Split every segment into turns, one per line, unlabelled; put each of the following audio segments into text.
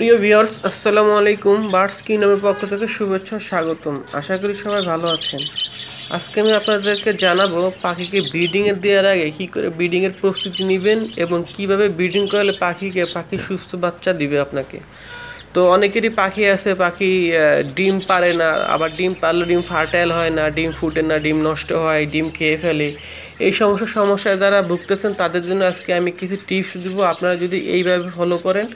প্রিয় ভিউয়ার্স আসসালামু আলাইকুম বার্ডস নামের পক্ষ থেকে শুভেচ্ছা স্বাগতম আশা করি সবাই ভালো আছেন আজকে আমি আপনাদেরকে জানাবো পাখিকে ব্রিডিংয়ে দেওয়ার আগে কী করে ব্রিডিংয়ের প্রস্তুতি নেবেন এবং কিভাবে ব্রিডিং করালে পাখিকে পাখি সুস্থ বাচ্চা দিবে আপনাকে তো অনেকেরই পাখি আছে পাখি ডিম পারে না আবার ডিম পারলে ডিম ফার্টাইল হয় না ডিম ফুটে না ডিম নষ্ট হয় ডিম খেয়ে ফেলে এই সমস্ত সমস্যায় যারা ভুগতেছেন তাদের জন্য আজকে আমি কিছু টিপস দেবো আপনারা যদি এইভাবে ফলো করেন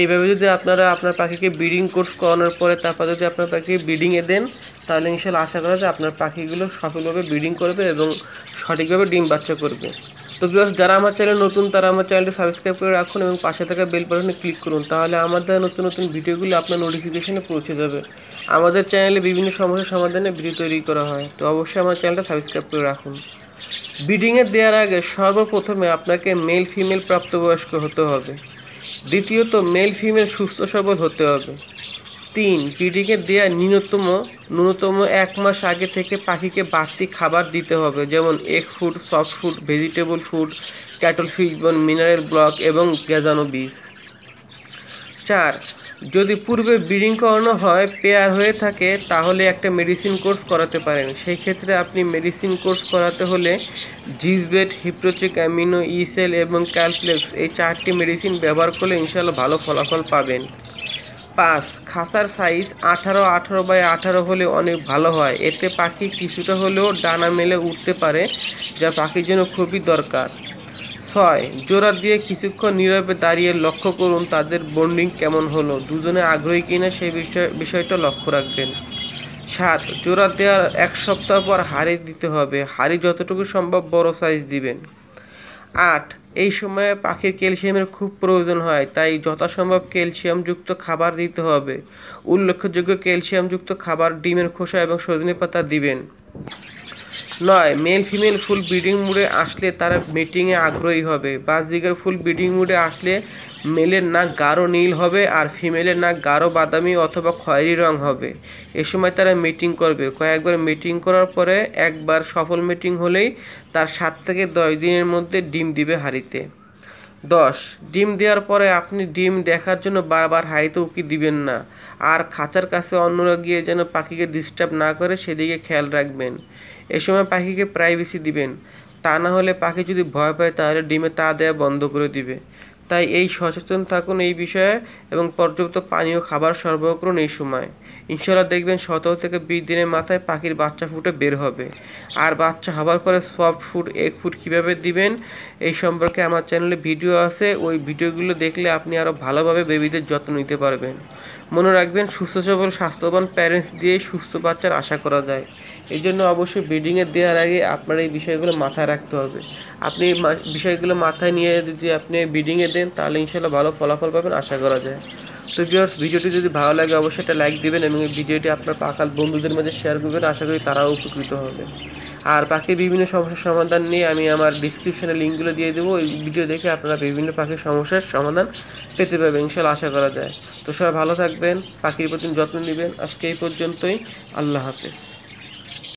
এইভাবে যদি আপনারা আপনার পাখিকে ব্রিডিং কোর্স করানোর পরে তারপর যদি আপনার পাখিকে ব্রিডিংয়ে দেন তাহলে ইনশাল্লাহ আশা করা যায় আপনার পাখিগুলো সফলভাবে ব্রিডিং করবে এবং সঠিকভাবে ডিম বাচ্চা করবে তো বিকজ যারা আমার চ্যানেল নতুন তারা আমার চ্যানেলটি সাবস্ক্রাইব করে রাখুন এবং পাশে থাকা বেল বাটনে ক্লিক করুন তাহলে আমাদের নতুন নতুন ভিডিওগুলো আপনার নোটিফিকেশনে পৌঁছে যাবে আমাদের চ্যানেলে বিভিন্ন সমস্যার সমাধানে ভিডিও তৈরি করা হয় তো অবশ্যই আমার চ্যানেলটা সাবস্ক্রাইব করে রাখুন ব্রিডিংয়ে দেওয়ার আগে সর্বপ্রথমে আপনাকে মেল ফিমেল প্রাপ্তবয়স্ক হতে হবে দ্বিতীয়ত মেল ফিমেল সুস্থ সবল হতে হবে তিন ফিডিংয়ের দেয়া ন্যূনতম ন্যূনতম এক মাস আগে থেকে পাখিকে বাড়তি খাবার দিতে হবে যেমন egg food soft food vegetable food cattle bone mineral block এবং গেজানো বীজ চার যদি পূর্বে ব্রিডিং করানো হয় পেয়ার হয়ে থাকে তাহলে একটা মেডিসিন কোর্স করাতে পারেন সেই ক্ষেত্রে আপনি মেডিসিন কোর্স করাতে হলে জিসবেট হিপ্রোচিক অ্যামিনো ইসেল এবং ক্যালফ্লেক্স এই চারটি মেডিসিন ব্যবহার করলে ইনশাল্লাহ ভালো ফলাফল পাবেন পাঁচ খাসার সাইজ আঠারো আঠারো বাই আঠারো হলে অনেক ভালো হয় এতে পাখি কিছুটা হলেও ডানা মেলে উঠতে পারে যা পাখির জন্য খুবই দরকার ছয় জোড়া দিয়ে কিছুক্ষণ নীরবে দাঁড়িয়ে লক্ষ্য করুন তাদের বন্ডিং কেমন হলো দুজনে আগ্রহী কিনা সেই বিষয় বিষয়টা লক্ষ্য রাখবেন সাত জোড়া দেওয়ার এক সপ্তাহ পর হাড়ি দিতে হবে হাড়ি যতটুকু সম্ভব বড় সাইজ দিবেন আট এই সময়ে পাখির ক্যালসিয়ামের খুব প্রয়োজন হয় তাই যথাসম্ভব ক্যালসিয়ামযুক্ত খাবার দিতে হবে উল্লেখযোগ্য ক্যালসিয়ামযুক্ত খাবার ডিমের খোসা এবং সজনে পাতা দিবেন নয় মেল ফিমেল ফুল ব্রিডিং মুডে আসলে তারা মিটিংয়ে আগ্রহী হবে বাজিকার ফুল ব্রিডিং মুডে আসলে মেলের নাক গাঢ় নীল হবে আর ফিমেলের নাক গাঢ় বাদামি অথবা খয়েরি রং হবে এ সময় তারা মিটিং করবে কয়েকবার মিটিং করার পরে একবার সফল মিটিং হলেই তার সাত থেকে দশ দিনের মধ্যে ডিম দিবে হাড়িতে দশ ডিম দেওয়ার পরে আপনি ডিম দেখার জন্য বারবার হাড়িতে উকি দিবেন না আর খাঁচার কাছে অন্যরা গিয়ে যেন পাখিকে ডিস্টার্ব না করে সেদিকে খেয়াল রাখবেন এ সময় পাখিকে প্রাইভেসি দিবেন তা না হলে পাখি যদি ভয় পায় তাহলে ডিমে তা দেওয়া বন্ধ করে দিবে তাই এই সচেতন থাকুন এই বিষয়ে এবং পর্যাপ্ত পানীয় খাবার সরবরাহ করুন এই সময় ইনশাল্লাহ দেখবেন সতেরো থেকে বিশ দিনের মাথায় পাখির বাচ্চা ফুটে বের হবে আর বাচ্চা হওয়ার পরে সফট ফুড এগ ফুড কীভাবে দিবেন এই সম্পর্কে আমার চ্যানেলে ভিডিও আছে ওই ভিডিওগুলো দেখলে আপনি আরও ভালোভাবে বেবিদের যত্ন নিতে পারবেন মনে রাখবেন সুস্থ সবল স্বাস্থ্যবান প্যারেন্টস দিয়ে সুস্থ বাচ্চার আশা করা যায় এই জন্য অবশ্যই ব্রিডিংয়ে দেওয়ার আগে আপনার এই বিষয়গুলো মাথায় রাখতে হবে আপনি বিষয়গুলো মাথায় নিয়ে যদি আপনি ব্রিডিংয়ে দেন তাহলে ইনশাল্লাহ ভালো ফলাফল পাবেন আশা করা যায় তো ভিউয়ার্স ভিডিওটি যদি ভালো লাগে অবশ্যই একটা লাইক দেবেন এবং এই ভিডিওটি আপনার পাকাল বন্ধুদের মধ্যে শেয়ার করবেন আশা করি তারাও উপকৃত হবে আর পাখির বিভিন্ন সমস্যার সমাধান নিয়ে আমি আমার ডিসক্রিপশানে লিঙ্কগুলো দিয়ে দেবো এই ভিডিও দেখে আপনারা বিভিন্ন পাখির সমস্যার সমাধান পেতে পারবেন ইনশাল্লাহ আশা করা যায় তো সবাই ভালো থাকবেন পাখির প্রতি যত্ন নেবেন আজকে এই পর্যন্তই আল্লাহ হাফেজ